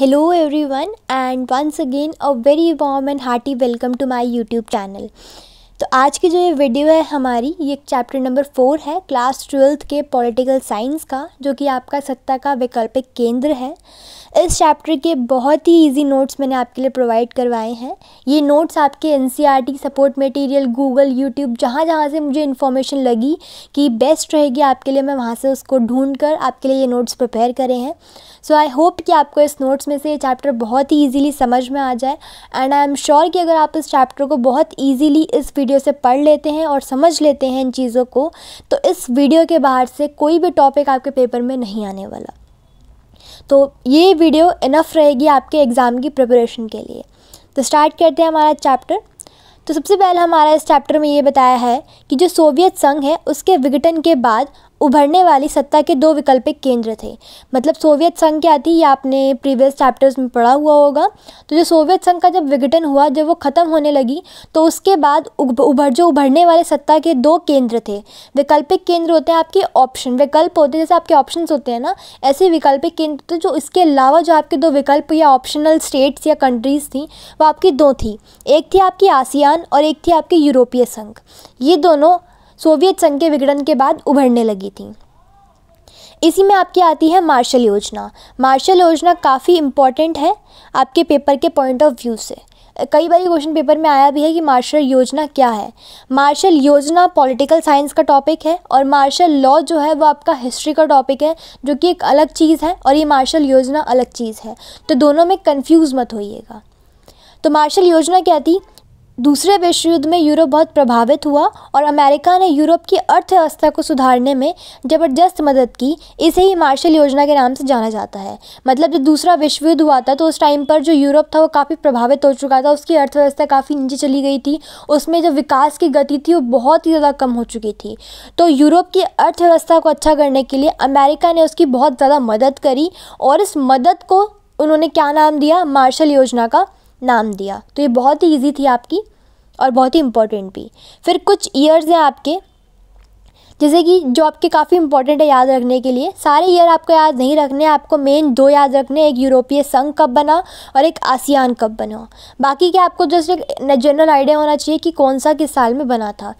Hello everyone and once again a very warm and hearty welcome to my YouTube channel तो आज की जो ये वीडियो है हमारी ये चैप्टर नंबर फोर है क्लास ट्वेल्थ के पॉलिटिकल साइंस का जो कि आपका सत्ता का वैकल्पिक केंद्र है इस चैप्टर के बहुत ही इजी नोट्स मैंने आपके लिए प्रोवाइड करवाए हैं ये नोट्स आपके and support material Google YouTube जहाँ जहाँ से मुझे इन्फॉर्मेशन लगी कि बेस्ट रहेगी आपके लिए मैं वहाँ से उसको ढूंढ कर आपके लिए ये नोट्स प्रिपेयर करे हैं सो आई होप कि आपको इस नोट्स में से ये चैप्टर बहुत ही ईजिली समझ में आ जाए एंड आई एम श्योर कि अगर आप इस चैप्टर को बहुत ईजिली इस वीडियो से पढ़ लेते हैं और समझ लेते हैं इन चीज़ों को तो इस वीडियो के बाहर से कोई भी टॉपिक आपके पेपर में नहीं आने वाला तो ये वीडियो इनफ रहेगी आपके एग्ज़ाम की प्रिपरेशन के लिए तो स्टार्ट करते हैं हमारा चैप्टर तो सबसे पहले हमारा इस चैप्टर में ये बताया है कि जो सोवियत संघ है उसके विघटन के बाद उभरने वाली सत्ता के दो वैकल्पिक केंद्र थे मतलब सोवियत संघ क्या थी ये आपने प्रीवियस चैप्टर्स में पढ़ा हुआ होगा तो जो सोवियत संघ का जब विघटन हुआ जब वो ख़त्म होने लगी तो उसके बाद उभर जो उभरने वाले सत्ता के दो केंद्र थे वैकल्पिक केंद्र होते हैं आपके ऑप्शन विकल्प होते हैं जैसे आपके ऑप्शन होते हैं ना ऐसे वैकल्पिक केंद्र थे जो इसके अलावा जो आपके दो विकल्प या ऑप्शनल स्टेट्स या कंट्रीज़ थी वो आपकी दो थी एक थी आपकी आसियान और एक थी आपकी यूरोपीय संघ ये दोनों सोवियत संघ के विघटन के बाद उभरने लगी थी इसी में आपकी आती है मार्शल योजना मार्शल योजना काफ़ी इम्पॉर्टेंट है आपके पेपर के पॉइंट ऑफ व्यू से कई बार क्वेश्चन पेपर में आया भी है कि मार्शल योजना क्या है मार्शल योजना पॉलिटिकल साइंस का टॉपिक है और मार्शल लॉ जो है वो आपका हिस्ट्री का टॉपिक है जो कि एक अलग चीज़ है और ये मार्शल योजना अलग चीज़ है तो दोनों में कन्फ्यूज़ मत होइएगा तो मार्शल योजना क्या थी दूसरे विश्व युद्ध में यूरोप बहुत प्रभावित हुआ और अमेरिका ने यूरोप की अर्थव्यवस्था को सुधारने में ज़बरदस्त मदद की इसे ही मार्शल योजना के नाम से जाना जाता है मतलब जब दूसरा विश्व युद्ध हुआ था तो उस टाइम पर जो यूरोप था वो काफ़ी प्रभावित हो चुका था उसकी अर्थव्यवस्था काफ़ी नीचे चली गई थी उसमें जो विकास की गति थी वो बहुत ही ज़्यादा कम हो चुकी थी तो यूरोप की अर्थव्यवस्था को अच्छा करने के लिए अमेरिका ने उसकी बहुत ज़्यादा मदद करी और इस मदद को उन्होंने क्या नाम दिया मार्शल योजना का नाम दिया तो ये बहुत ही ईजी थी आपकी और बहुत ही इम्पोर्टेंट भी फिर कुछ ईयर्स हैं आपके जैसे कि जो आपके काफ़ी इंपॉर्टेंट है याद रखने के लिए सारे ईयर आपको याद नहीं रखने आपको मेन दो याद रखने एक यूरोपीय संघ कब बना और एक आसियान कब बना बाकी क्या आपको जस्ट एक जनरल आइडिया होना चाहिए कि कौन सा किस साल में बना था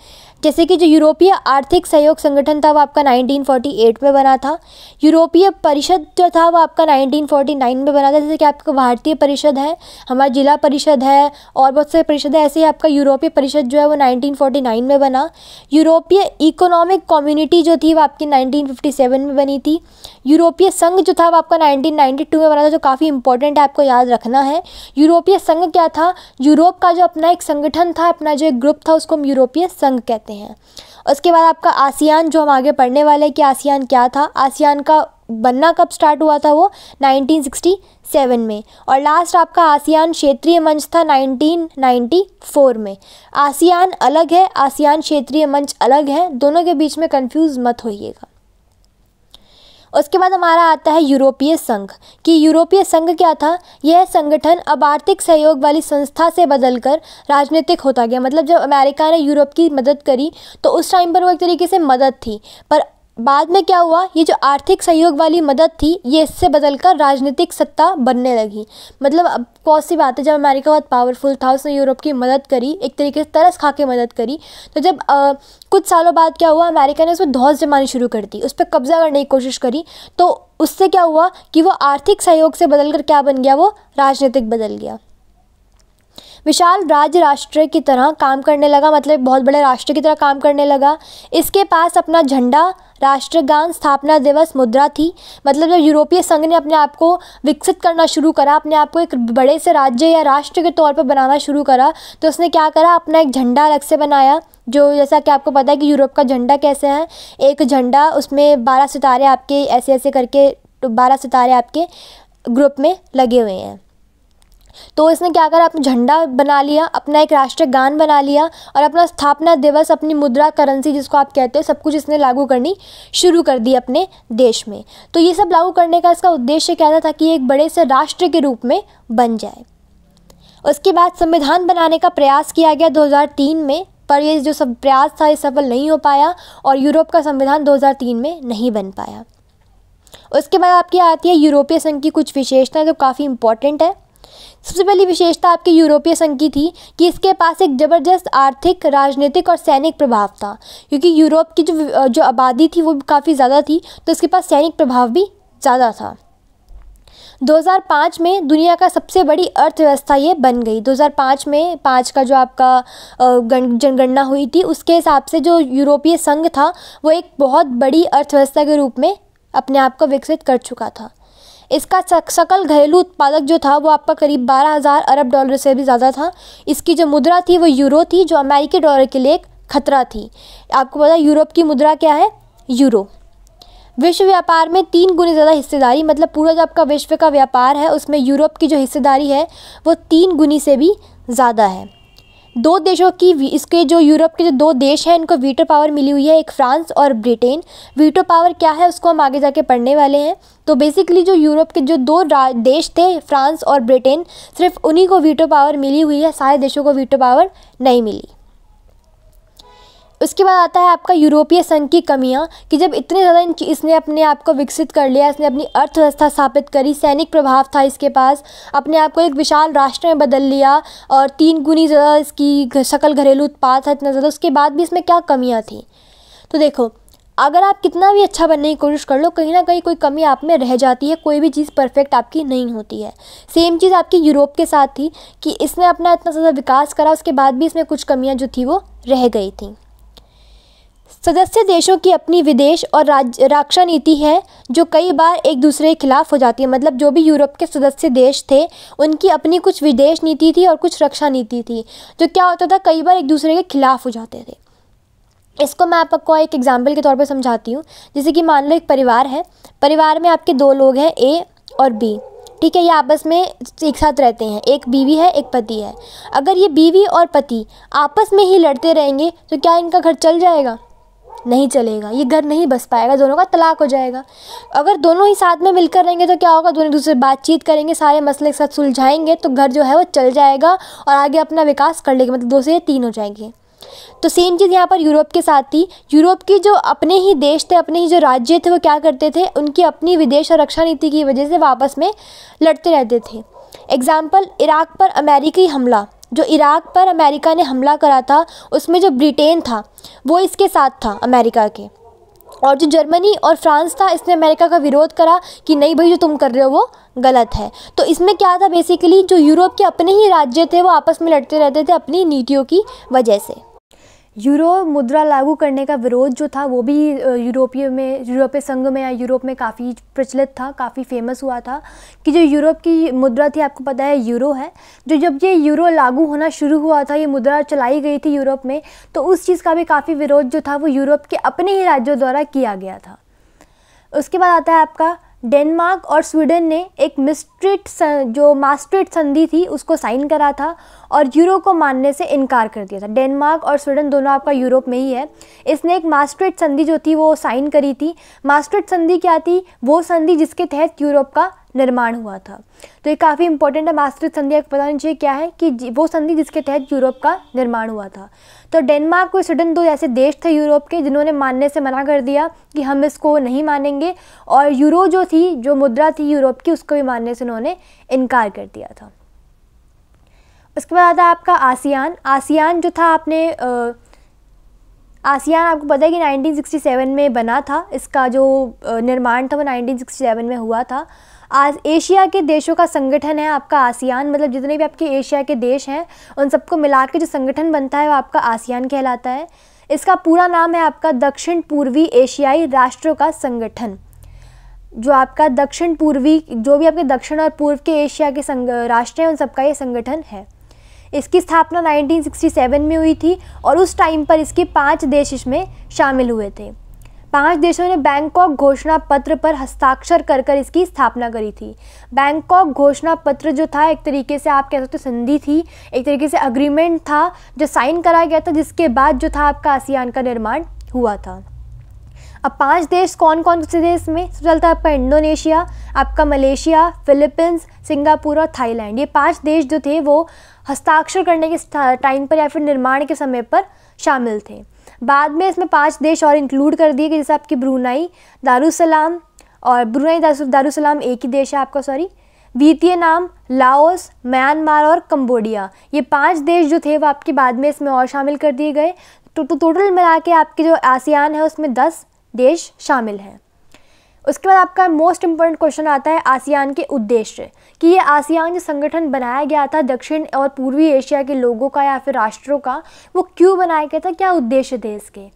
जैसे कि जो यूरोपीय आर्थिक सहयोग संगठन था वो आपका 1948 में बना था यूरोपीय परिषद जो था वो आपका 1949 में बना था जैसे कि आपका भारतीय परिषद है हमारा जिला परिषद है और बहुत से परिषद है ऐसे ही आपका यूरोपीय परिषद जो है वो 1949 में बना यूरोपीय इकोनॉमिक कम्युनिटी जो थी वो आपकी नाइनटीन में बनी थी यूरोपीय संघ जो था वो आपका नाइनटीन में बना था जो काफ़ी इंपॉर्टेंट है आपको याद रखना है यूरोपीय संघ क्या था यूरोप का जो अपना एक संगठन था अपना जो एक ग्रुप था उसको हम यूरोपीय संघ कहते हैं सकते हैं उसके बाद आपका आसियान जो हम आगे पढ़ने वाले हैं कि आसियान क्या था आसियान का बनना कब स्टार्ट हुआ था वो 1967 में और लास्ट आपका आसियान क्षेत्रीय मंच था 1994 में आसियान अलग है आसियान क्षेत्रीय मंच अलग है दोनों के बीच में कंफ्यूज मत होइएगा उसके बाद हमारा आता है यूरोपीय संघ कि यूरोपीय संघ क्या था यह संगठन अब आर्थिक सहयोग वाली संस्था से बदलकर राजनीतिक होता गया मतलब जब अमेरिका ने यूरोप की मदद करी तो उस टाइम पर वो एक तरीके से मदद थी पर बाद में क्या हुआ ये जो आर्थिक सहयोग वाली मदद थी ये इससे बदलकर राजनीतिक सत्ता बनने लगी मतलब अब कौन सी बात है जब अमेरिका बहुत पावरफुल था उसने यूरोप की मदद करी एक तरीके से तरस खा के मदद करी तो जब आ, कुछ सालों बाद क्या हुआ अमेरिका ने उसमें धौस जमानी शुरू कर दी उस पर कब्जा करने की कोशिश करी तो उससे क्या हुआ कि वो आर्थिक सहयोग से बदल कर क्या बन गया वो राजनीतिक बदल गया विशाल राज्य राष्ट्र की तरह काम करने लगा मतलब बहुत बड़े राष्ट्र की तरह काम करने लगा इसके पास अपना झंडा राष्ट्रगान स्थापना दिवस मुद्रा थी मतलब जब यूरोपीय संघ ने अपने आप को विकसित करना शुरू करा अपने आप को एक बड़े से राज्य या राष्ट्र के तौर पर बनाना शुरू करा तो उसने क्या करा अपना एक झंडा अलग से बनाया जो जैसा कि आपको पता है कि यूरोप का झंडा कैसे है एक झंडा उसमें बारह सितारे आपके ऐसे ऐसे करके बारह सितारे आपके ग्रुप में लगे हुए हैं तो इसने क्या करा अपना झंडा बना लिया अपना एक राष्ट्रीय गान बना लिया और अपना स्थापना दिवस अपनी मुद्रा करेंसी जिसको आप कहते हो सब कुछ इसने लागू करनी शुरू कर दी अपने देश में तो ये सब लागू करने का इसका उद्देश्य क्या था ताकि एक बड़े से राष्ट्र के रूप में बन जाए उसके बाद संविधान बनाने का प्रयास किया गया 2003 में पर ये जो सब प्रयास था ये सफल नहीं हो पाया और यूरोप का संविधान 2003 में नहीं बन पाया उसके बाद आपकी आती है यूरोपीय संघ की कुछ विशेषताएं जो काफ़ी इंपॉर्टेंट है सबसे पहली विशेषता आपके यूरोपीय संघ की थी कि इसके पास एक ज़बरदस्त आर्थिक राजनीतिक और सैनिक प्रभाव था क्योंकि यूरोप की जो जो आबादी थी वो काफ़ी ज़्यादा थी तो इसके पास सैनिक प्रभाव भी ज़्यादा था 2005 में दुनिया का सबसे बड़ी अर्थव्यवस्था ये बन गई 2005 में पाँच का जो आपका जनगणना हुई थी उसके हिसाब से जो यूरोपीय संघ था वो एक बहुत बड़ी अर्थव्यवस्था के रूप में अपने आप को विकसित कर चुका था इसका सकल घरेलू उत्पादक जो था वो आपका करीब बारह हज़ार अरब डॉलर से भी ज़्यादा था इसकी जो मुद्रा थी वो यूरो थी जो अमेरिकी डॉलर के लिए एक खतरा थी आपको पता यूरोप की मुद्रा क्या है यूरो विश्व व्यापार में तीन गुनी ज़्यादा हिस्सेदारी मतलब पूरा जो आपका विश्व का व्यापार है उसमें यूरोप की जो हिस्सेदारी है वो तीन गुनी से भी ज़्यादा है दो देशों की इसके जो यूरोप के जो दो देश हैं इनको वीटो पावर मिली हुई है एक फ्रांस और ब्रिटेन वीटो पावर क्या है उसको हम आगे जाके पढ़ने वाले हैं तो बेसिकली जो यूरोप के जो दो देश थे फ्रांस और ब्रिटेन सिर्फ उन्हीं को वीटो पावर मिली हुई है सारे देशों को वीटो पावर नहीं मिली उसके बाद आता है आपका यूरोपीय संघ की कमियाँ कि जब इतने ज़्यादा इन इसने अपने आप को विकसित कर लिया इसने अपनी अर्थव्यवस्था स्थापित करी सैनिक प्रभाव था इसके पास अपने आप को एक विशाल राष्ट्र में बदल लिया और तीन गुनी ज़्यादा इसकी सकल घरेलू उत्पाद था इतना ज़्यादा उसके बाद भी इसमें क्या कमियाँ थी तो देखो अगर आप कितना भी अच्छा बनने की कोशिश कर लो कहीं ना कहीं कोई कमी आप में रह जाती है कोई भी चीज़ परफेक्ट आपकी नहीं होती है सेम चीज़ आपकी यूरोप के साथ थी कि इसने अपना इतना ज़्यादा विकास करा उसके बाद भी इसमें कुछ कमियाँ जो थी वो रह गई थी सदस्य देशों की अपनी विदेश और राज्य रक्षा नीति है जो कई बार एक दूसरे के खिलाफ हो जाती है मतलब जो भी यूरोप के सदस्य देश थे उनकी अपनी कुछ विदेश नीति थी और कुछ रक्षा नीति थी जो क्या होता था कई बार एक दूसरे के खिलाफ हो जाते थे इसको मैं आपको एक एग्जाम्पल के तौर पर समझाती हूँ जैसे कि मान लो एक परिवार है परिवार में आपके दो लोग हैं ए और बी ठीक है ये आपस में एक साथ रहते हैं एक बीवी है एक पति है अगर ये बीवी और पति आपस में ही लड़ते रहेंगे तो क्या इनका घर चल जाएगा नहीं चलेगा ये घर नहीं बस पाएगा दोनों का तलाक हो जाएगा अगर दोनों ही साथ में मिलकर रहेंगे तो क्या होगा दोनों एक दूसरे बातचीत करेंगे सारे मसले के साथ सुलझाएंगे तो घर जो है वो चल जाएगा और आगे अपना विकास कर लेगा मतलब दो से तीन हो जाएंगे तो सेम चीज़ यहाँ पर यूरोप के साथ थी यूरोप के जो अपने ही देश थे अपने ही जो राज्य थे वो क्या करते थे उनकी अपनी विदेश और रक्षा नीति की वजह से वापस में लड़ते रहते थे एग्ज़ाम्पल इराक पर अमेरिकी हमला जो इराक़ पर अमेरिका ने हमला करा था उसमें जो ब्रिटेन था वो इसके साथ था अमेरिका के और जो जर्मनी और फ्रांस था इसने अमेरिका का विरोध करा कि नहीं भाई जो तुम कर रहे हो वो गलत है तो इसमें क्या था बेसिकली जो यूरोप के अपने ही राज्य थे वो आपस में लड़ते रहते थे अपनी नीतियों की वजह से यूरो मुद्रा लागू करने का विरोध जो था वो भी यूरोपीय में यूरोपीय संघ में या यूरोप में काफ़ी प्रचलित था काफ़ी फेमस हुआ था कि जो यूरोप की मुद्रा थी आपको पता है यूरो है जो जब ये यूरो लागू होना शुरू हुआ था ये मुद्रा चलाई गई थी यूरोप में तो उस चीज़ का भी काफ़ी विरोध जो था वो यूरोप के अपने ही राज्यों द्वारा किया गया था उसके बाद आता है आपका डेनमार्क और स्वीडन ने एक मिस्ट्रिट जो मास्ट्रिट संधि थी उसको साइन करा था और यूरो को मानने से इनकार कर दिया था डेनमार्क और स्वीडन दोनों आपका यूरोप में ही है इसने एक मास्ट्रिट संधि जो थी वो साइन करी थी मास्ट्रिट संधि क्या थी वो संधि जिसके तहत यूरोप का निर्माण हुआ था तो ये काफ़ी इंपॉर्टेंट है मास्टर संधि आपको पता चाहिए क्या है कि वो संधि जिसके तहत यूरोप का निर्माण हुआ था तो डेनमार्क और स्वीडन दो ऐसे देश थे यूरोप के जिन्होंने मानने से मना कर दिया कि हम इसको नहीं मानेंगे और यूरो जो थी जो मुद्रा थी यूरोप की उसको भी मानने से उन्होंने इनकार कर दिया था उसके बाद आता आपका आसियान आसियान जो था आपने आसियान आपको पता है कि 1967 में बना था इसका जो निर्माण था वो 1967 में हुआ था आज एशिया के देशों का संगठन है आपका आसियान मतलब जितने भी आपके एशिया के देश हैं उन सबको मिला के जो संगठन बनता है वो आपका आसियान कहलाता है इसका पूरा नाम है आपका दक्षिण पूर्वी एशियाई राष्ट्रों का संगठन जो आपका दक्षिण पूर्वी जो भी आपके दक्षिण और पूर्व के एशिया के संग राष्ट्र हैं उन सबका ये संगठन है इसकी स्थापना 1967 में हुई थी और उस टाइम पर इसके पांच देश इसमें शामिल हुए थे पांच देशों ने बैंकॉक घोषणा पत्र पर हस्ताक्षर कर कर इसकी स्थापना करी थी बैंकॉक घोषणा पत्र जो था एक तरीके से आप कह सकते हो संधि थी एक तरीके से अग्रीमेंट था जो साइन कराया गया था जिसके बाद जो था आपका आसियान का निर्माण हुआ था अब पांच देश कौन कौन से देश में सबसे पहले था तो आपका इंडोनेशिया आपका मलेशिया फिलीपींस सिंगापुर और थाईलैंड ये पांच देश जो थे वो हस्ताक्षर करने के टाइम पर या फिर निर्माण के समय पर शामिल थे बाद में इसमें पांच देश और इंक्लूड कर दिए कि जैसे आपकी ब्रूनाई दारुसलाम और ब्रूनाई दारुसलाम एक ही देश है आपका सॉरी वियतनाम लाओस म्यांमार और कंबोडिया ये पांच देश जो थे वो आपके बाद में इसमें और शामिल कर दिए गए तो टोटल तो मिला के आपके जो आसियान है उसमें दस देश शामिल हैं उसके बाद आपका मोस्ट इम्पोर्टेंट क्वेश्चन आता है आसियान के उद्देश्य कि ये आसियान जो संगठन बनाया गया था दक्षिण और पूर्वी एशिया के लोगों का या फिर राष्ट्रों का वो क्यों बनाया गया था क्या उद्देश्य थे इसके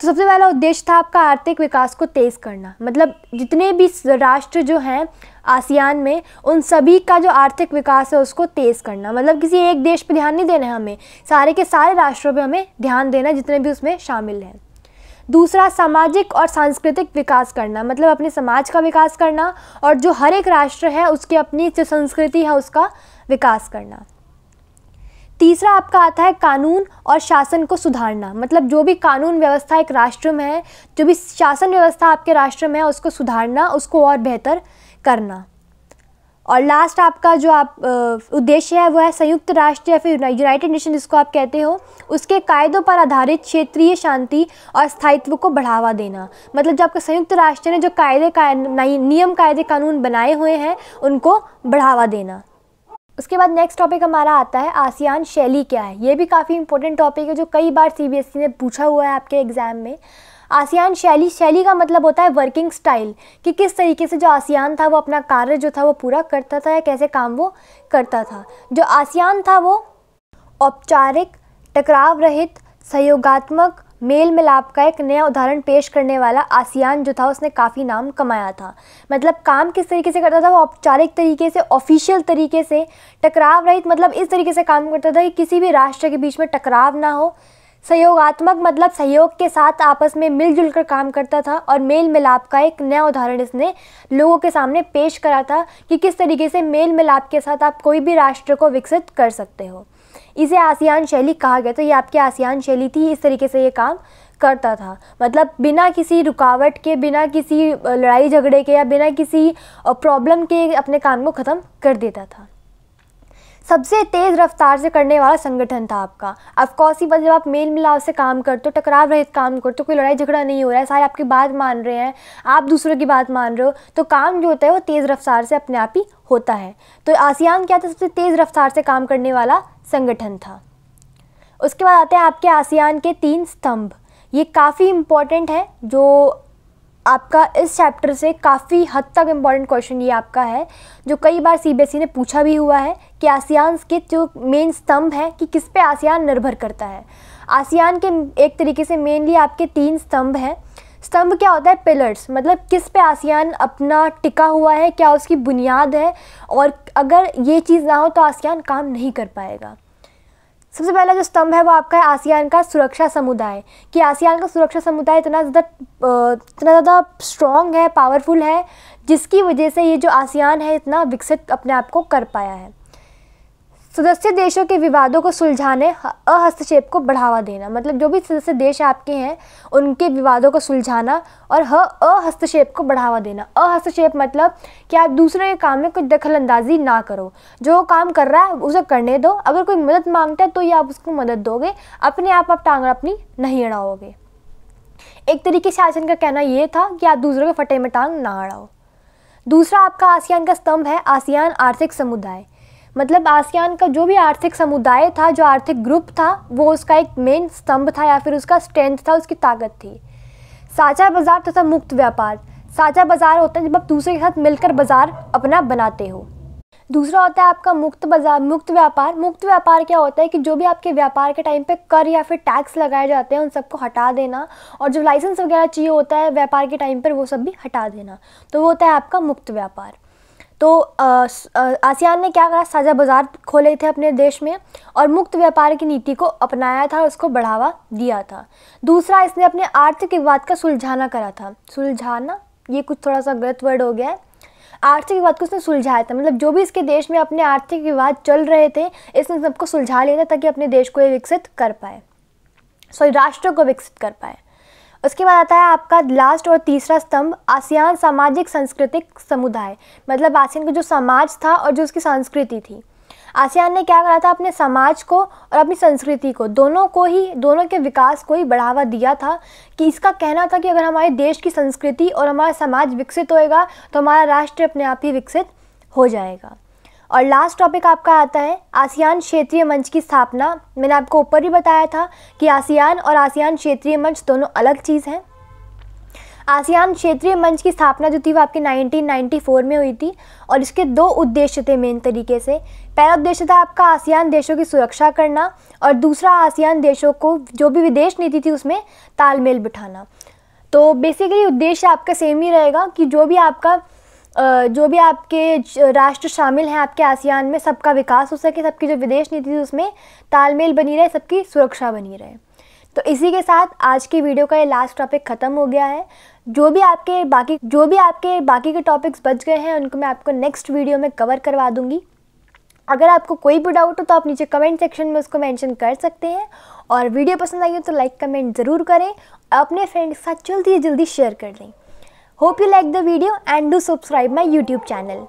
तो सबसे पहला उद्देश्य था आपका आर्थिक विकास को तेज़ करना मतलब जितने भी राष्ट्र जो हैं आसियान में उन सभी का जो आर्थिक विकास है उसको तेज़ करना मतलब किसी एक देश पर ध्यान नहीं देना है हमें सारे के सारे राष्ट्रों पर हमें ध्यान देना जितने भी उसमें शामिल हैं दूसरा सामाजिक और सांस्कृतिक विकास करना मतलब अपने समाज का विकास करना और जो हर एक राष्ट्र है उसकी अपनी जो संस्कृति है उसका विकास करना तीसरा आपका आता है कानून और शासन को सुधारना मतलब जो भी कानून व्यवस्था एक राष्ट्र में है जो भी शासन व्यवस्था आपके राष्ट्र में है उसको सुधारना उसको और बेहतर करना और लास्ट आपका जो आप उद्देश्य है वो है संयुक्त राष्ट्र या फिर यूनाइटेड नेशन जिसको आप कहते हो उसके कायदों पर आधारित क्षेत्रीय शांति और स्थायित्व को बढ़ावा देना मतलब जो आपका संयुक्त राष्ट्र ने जो कायदे का नियम कायदे कानून बनाए हुए हैं उनको बढ़ावा देना उसके बाद नेक्स्ट टॉपिक हमारा आता है आसियान शैली क्या है ये भी काफ़ी इंपॉर्टेंट टॉपिक है जो कई बार सी e ने पूछा हुआ है आपके एग्ज़ाम में आसियान शैली शैली का मतलब होता है वर्किंग स्टाइल कि किस तरीके से जो आसियान था वो अपना कार्य जो था वो पूरा करता था या कैसे काम वो करता था जो आसियान था वो औपचारिक टकराव रहित सहयोगात्मक मेल मिलाप का एक नया उदाहरण पेश करने वाला आसियान जो था उसने काफ़ी नाम कमाया था मतलब काम किस तरीके से करता था वो औपचारिक तरीके से ऑफिशियल तरीके से टकराव रहित मतलब इस तरीके से काम करता था कि किसी भी राष्ट्र के बीच में टकराव ना हो सहयोगात्मक मतलब सहयोग के साथ आपस में मिलजुल कर काम करता था और मेल मिलाप का एक नया उदाहरण इसने लोगों के सामने पेश करा था कि किस तरीके से मेल मिलाप के साथ आप कोई भी राष्ट्र को विकसित कर सकते हो इसे आसियान शैली कहा गया तो ये आपकी आसियान शैली थी इस तरीके से ये काम करता था मतलब बिना किसी रुकावट के बिना किसी लड़ाई झगड़े के या बिना किसी प्रॉब्लम के अपने काम को ख़त्म कर देता था सबसे तेज़ रफ्तार से करने वाला संगठन था आपका अफकोर्स ही बस जब आप मेल मिलाव से काम करते हो टकराव रहित काम करते हो कोई लड़ाई झगड़ा नहीं हो रहा है सारे आपकी बात मान रहे हैं आप दूसरों की बात मान रहे हो तो काम जो होता है वो तेज़ रफ्तार से अपने आप ही होता है तो आसियान क्या था सबसे तेज़ रफ्तार से काम करने वाला संगठन था उसके बाद आते हैं आपके आसियान के तीन स्तंभ ये काफ़ी इम्पॉर्टेंट है जो आपका इस चैप्टर से काफ़ी हद तक इम्पॉर्टेंट क्वेश्चन ये आपका है जो कई बार सीबीएसई e ने पूछा भी हुआ है कि आसियान के जो मेन स्तंभ हैं कि किस पे आसियान निर्भर करता है आसियान के एक तरीके से मेनली आपके तीन स्तंभ हैं स्तंभ क्या होता है पिलर्स मतलब किस पे आसियान अपना टिका हुआ है क्या उसकी बुनियाद है और अगर ये चीज़ ना हो तो आसियान काम नहीं कर पाएगा सबसे पहला जो स्तंभ है वो आपका है आसियान का सुरक्षा समुदाय कि आसियान का सुरक्षा समुदाय इतना ज़्यादा इतना ज़्यादा स्ट्रॉन्ग है पावरफुल है जिसकी वजह से ये जो आसियान है इतना विकसित अपने आप को कर पाया है सदस्य देशों के विवादों को सुलझाने अहस्तक्षेप को बढ़ावा देना मतलब जो भी सदस्य देश आपके हैं उनके विवादों को सुलझाना और ह अहस्तक्षेप को बढ़ावा देना अहस्तक्षेप मतलब कि आप दूसरे के काम में कुछ दखल अंदाजी ना करो जो काम कर रहा है उसे करने दो अगर कोई मदद मांगता है तो ये आप उसको मदद दोगे अपने आप आप टांग अपनी नहीं अड़ाओगे एक तरीके से आसन का कहना ये था कि आप दूसरों के फटे में टांग ना अड़ाओ दूसरा आपका आसियान का स्तंभ है आसियान आर्थिक समुदाय मतलब आसियान का जो भी आर्थिक समुदाय था जो आर्थिक ग्रुप था वो उसका एक मेन स्तंभ था या फिर उसका स्ट्रेंथ था उसकी ताकत थी साझा बाजार तथा तो मुक्त व्यापार साझा बाजार होता है जब आप दूसरे के साथ मिलकर बाजार अपना बनाते हो दूसरा होता है आपका मुक्त बाजार मुक्त व्यापार मुक्त व्यापार क्या होता है कि जो भी आपके व्यापार के टाइम पे कर या फिर टैक्स लगाए जाते हैं उन सबको हटा देना और जो लाइसेंस वगैरह चाहिए होता है व्यापार के टाइम पर वो सब भी हटा देना तो वो होता है आपका मुक्त व्यापार तो आसियान ने क्या करा साझा बाजार खोले थे अपने देश में और मुक्त व्यापार की नीति को अपनाया था और उसको बढ़ावा दिया था दूसरा इसने अपने आर्थिक विवाद का सुलझाना करा था सुलझाना ये कुछ थोड़ा सा गलत वर्ड हो गया है आर्थिक विवाद को उसने सुलझाया था मतलब जो भी इसके देश में अपने आर्थिक विवाद चल रहे थे इसने सबको सुलझा लिया था ताकि अपने देश को ये विकसित कर पाए सॉरी राष्ट्र को विकसित कर पाए उसके बाद आता है आपका लास्ट और तीसरा स्तंभ आसियान सामाजिक सांस्कृतिक समुदाय मतलब आसियान का जो समाज था और जो उसकी संस्कृति थी आसियान ने क्या करा था अपने समाज को और अपनी संस्कृति को दोनों को ही दोनों के विकास को ही बढ़ावा दिया था कि इसका कहना था कि अगर हमारे देश की संस्कृति और हमारा समाज विकसित होएगा तो हमारा राष्ट्र अपने आप ही विकसित हो जाएगा और लास्ट टॉपिक आपका आता है आसियान क्षेत्रीय मंच की स्थापना मैंने आपको ऊपर ही बताया था कि आसियान और आसियान क्षेत्रीय मंच दोनों अलग चीज़ हैं आसियान क्षेत्रीय मंच की स्थापना जो थी वो आपके 1994 में हुई थी और इसके दो उद्देश्य थे मेन तरीके से पहला उद्देश्य था आपका आसियान देशों की सुरक्षा करना और दूसरा आसियान देशों को जो भी विदेश नीति थी उसमें तालमेल बिठाना तो बेसिकली उद्देश्य आपका सेम ही रहेगा कि जो भी आपका जो भी आपके राष्ट्र शामिल हैं आपके आसियान में सबका विकास हो सके सबकी जो विदेश नीति थी उसमें तालमेल बनी रहे सबकी सुरक्षा बनी रहे तो इसी के साथ आज की वीडियो का ये लास्ट टॉपिक ख़त्म हो गया है जो भी आपके बाकी जो भी आपके बाकी के टॉपिक्स बच गए हैं उनको मैं आपको नेक्स्ट वीडियो में कवर करवा दूँगी अगर आपको कोई भी डाउट हो तो आप नीचे कमेंट सेक्शन में उसको मेंशन कर सकते हैं और वीडियो पसंद आई हो तो लाइक कमेंट ज़रूर करें अपने फ्रेंड के साथ जल्दी जल्दी शेयर कर दें Hope you liked the video and do subscribe my YouTube channel.